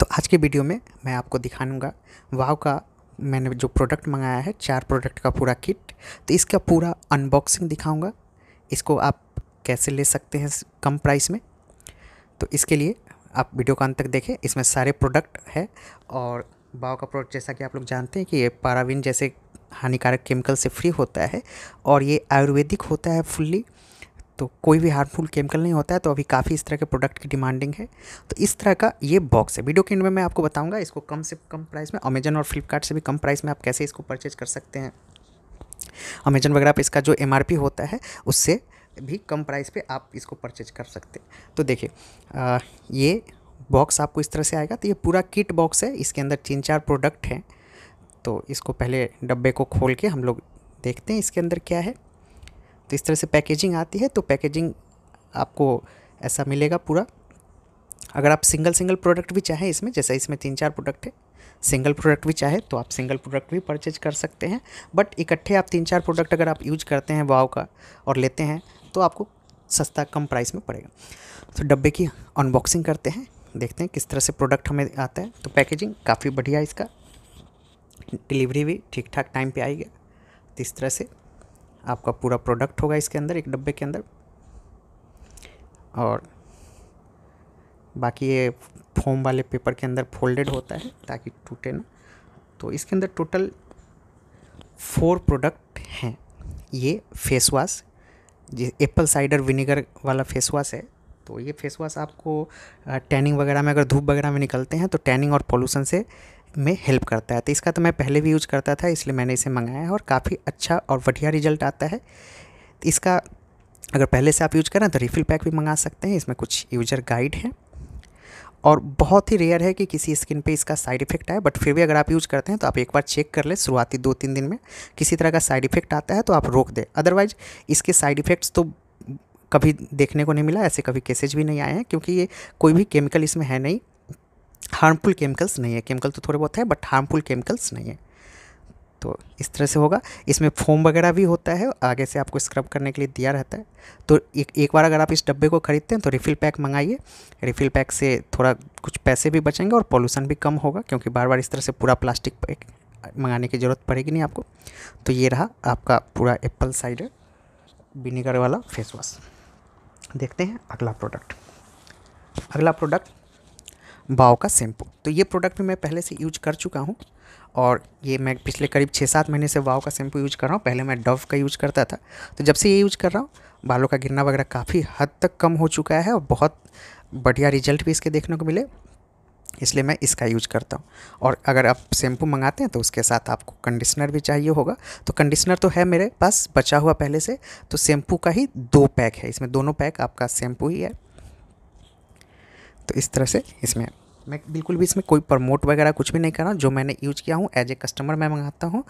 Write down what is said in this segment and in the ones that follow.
तो आज के वीडियो में मैं आपको दिखाऊंगा वाव का मैंने जो प्रोडक्ट मंगाया है चार प्रोडक्ट का पूरा किट तो इसका पूरा अनबॉक्सिंग दिखाऊंगा इसको आप कैसे ले सकते हैं कम प्राइस में तो इसके लिए आप वीडियो का अंत तक देखें इसमें सारे प्रोडक्ट है और वाव का प्रोडक्ट जैसा कि आप लोग जानते हैं कि ये पाराविन जैसे हानिकारक केमिकल से फ्री होता है और ये आयुर्वेदिक होता है फुल्ली तो कोई भी हार्मफुल केमिकल नहीं होता है तो अभी काफ़ी इस तरह के प्रोडक्ट की डिमांडिंग है तो इस तरह का ये बॉक्स है वीडियो के एंड में मैं आपको बताऊंगा इसको कम से कम प्राइस में अमेजन और फ्लिपकार्ट से भी कम प्राइस में आप कैसे इसको परचेज कर सकते हैं अमेजन वगैरह पर इसका जो एम होता है उससे भी कम प्राइस पर आप इसको परचेज कर सकते हैं तो देखिए ये बॉक्स आपको इस तरह से आएगा तो ये पूरा किट बॉक्स है इसके अंदर तीन चार प्रोडक्ट हैं तो इसको पहले डब्बे को खोल के हम लोग देखते हैं इसके अंदर क्या है तो इस तरह से पैकेजिंग आती है तो पैकेजिंग आपको ऐसा मिलेगा पूरा अगर आप सिंगल सिंगल प्रोडक्ट भी चाहें इसमें जैसा इसमें तीन चार प्रोडक्ट है सिंगल प्रोडक्ट भी चाहे तो आप सिंगल प्रोडक्ट भी परचेज कर सकते हैं बट इकट्ठे आप तीन चार प्रोडक्ट अगर आप यूज करते हैं वाव का और लेते हैं तो आपको सस्ता कम प्राइस में पड़ेगा तो डब्बे की अनबॉक्सिंग करते हैं देखते हैं किस तरह से प्रोडक्ट हमें आता है तो पैकेजिंग काफ़ी बढ़िया इसका डिलीवरी भी ठीक ठाक टाइम पर आएगा तो इस तरह से आपका पूरा प्रोडक्ट होगा इसके अंदर एक डब्बे के अंदर और बाकी ये फोम वाले पेपर के अंदर फोल्डेड होता है ताकि टूटे ना तो इसके अंदर टोटल फोर प्रोडक्ट हैं ये फेस वाश ये एप्पल साइडर विनेगर वाला फेस वाश है तो ये फेस वाश आपको टैनिंग वगैरह में अगर धूप वगैरह में निकलते हैं तो टैनिंग और पोल्यूशन से में हेल्प करता है तो इसका तो मैं पहले भी यूज करता था इसलिए मैंने इसे मंगाया है और काफ़ी अच्छा और बढ़िया रिजल्ट आता है इसका अगर पहले से आप यूज करें तो रिफिल पैक भी मंगा सकते हैं इसमें कुछ यूजर गाइड हैं और बहुत ही रेयर है कि किसी स्किन पे इसका साइड इफेक्ट आए बट फिर भी अगर आप यूज़ करते हैं तो आप एक बार चेक कर लें शुरुआती दो तीन दिन में किसी तरह का साइड इफेक्ट आता है तो आप रोक दें अदरवाइज इसके साइड इफेक्ट्स तो कभी देखने को नहीं मिला ऐसे कभी केसेज भी नहीं आए हैं क्योंकि ये कोई भी केमिकल इसमें है नहीं हार्मफुल केमिकल्स नहीं है केमिकल तो थोड़े बहुत है बट हार्मफुल केमिकल्स नहीं है तो इस तरह से होगा इसमें फोम वगैरह भी होता है आगे से आपको स्क्रब करने के लिए दिया रहता है तो एक एक बार अगर आप इस डब्बे को ख़रीदते हैं तो रिफ़िल पैक मंगाइए रिफ़िल पैक से थोड़ा कुछ पैसे भी बचेंगे और पॉल्यूशन भी कम होगा क्योंकि बार बार इस तरह से पूरा प्लास्टिक पैक मंगाने की ज़रूरत पड़ेगी नहीं आपको तो ये रहा आपका पूरा एप्पल साइडर विनेगर वाला फेस वॉश देखते हैं अगला प्रोडक्ट अगला प्रोडक्ट बाओ का शैम्पू तो ये प्रोडक्ट भी मैं पहले से यूज कर चुका हूँ और ये मैं पिछले करीब छः सात महीने से वाव का शैम्पू यूज कर रहा हूँ पहले मैं डव का यूज करता था तो जब से ये यूज कर रहा हूँ बालों का गिरना वगैरह काफ़ी हद तक कम हो चुका है और बहुत बढ़िया रिजल्ट भी इसके देखने को मिले इसलिए मैं इसका यूज करता हूँ और अगर आप शैम्पू मंगाते हैं तो उसके साथ आपको कंडीशनर भी चाहिए होगा तो कंडीशनर तो है मेरे पास बचा हुआ पहले से तो शैम्पू का ही दो पैक है इसमें दोनों पैक आपका शैम्पू ही है तो इस तरह से इसमें मैं बिल्कुल भी इसमें कोई प्रमोट वगैरह कुछ भी नहीं कर रहा हूँ जो मैंने यूज़ किया हूँ एज ए कस्टमर मैं मंगाता हूँ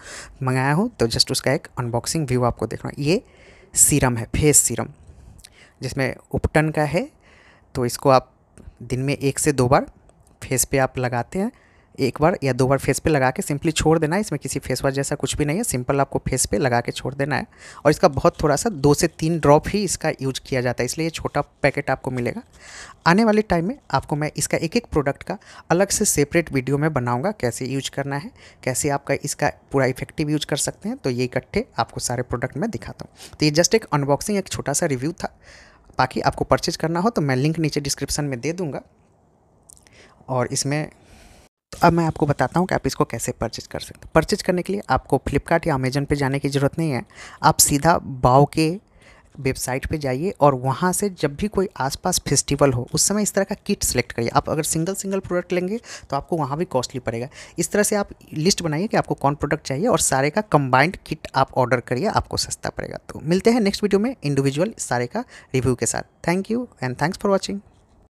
मंगाया हूँ तो जस्ट उसका एक अनबॉक्सिंग व्यू आपको देख हूँ ये सीरम है फेस सीरम जिसमें उपटन का है तो इसको आप दिन में एक से दो बार फेस पे आप लगाते हैं एक बार या दो बार फेस पे लगा के सिंपली छोड़ देना है इसमें किसी फेस वॉश जैसा कुछ भी नहीं है सिंपल आपको फेस पे लगा के छोड़ देना है और इसका बहुत थोड़ा सा दो से तीन ड्रॉप ही इसका यूज किया जाता है इसलिए ये छोटा पैकेट आपको मिलेगा आने वाले टाइम में आपको मैं इसका एक एक प्रोडक्ट का अलग से सेपरेट वीडियो में बनाऊँगा कैसे यूज करना है कैसे आपका इसका पूरा इफेक्टिव यूज कर सकते हैं तो ये इकट्ठे आपको सारे प्रोडक्ट मैं दिखाता हूँ तो ये जस्ट एक अनबॉक्सिंग एक छोटा सा रिव्यू था बाकी आपको परचेज करना हो तो मैं लिंक नीचे डिस्क्रिप्शन में दे दूँगा और इसमें अब मैं आपको बताता हूँ कि आप इसको कैसे परचेज कर सकते हैं परचेज करने के लिए आपको फ्लिपकार्ट या अमेजन पे जाने की ज़रूरत नहीं है आप सीधा बाओ के वेबसाइट पे जाइए और वहाँ से जब भी कोई आसपास फेस्टिवल हो उस समय इस तरह का किट सेलेक्ट करिए आप अगर सिंगल सिंगल प्रोडक्ट लेंगे तो आपको वहाँ भी कॉस्टली पड़ेगा इस तरह से आप लिस्ट बनाइए कि आपको कौन प्रोडक्ट चाहिए और सारे का कंबाइंड किट आप ऑर्डर करिए आपको सस्ता पड़ेगा तो मिलते हैं नेक्स्ट वीडियो में इंडिविजुअल सारे का रिव्यू के साथ thank you and thanks for watching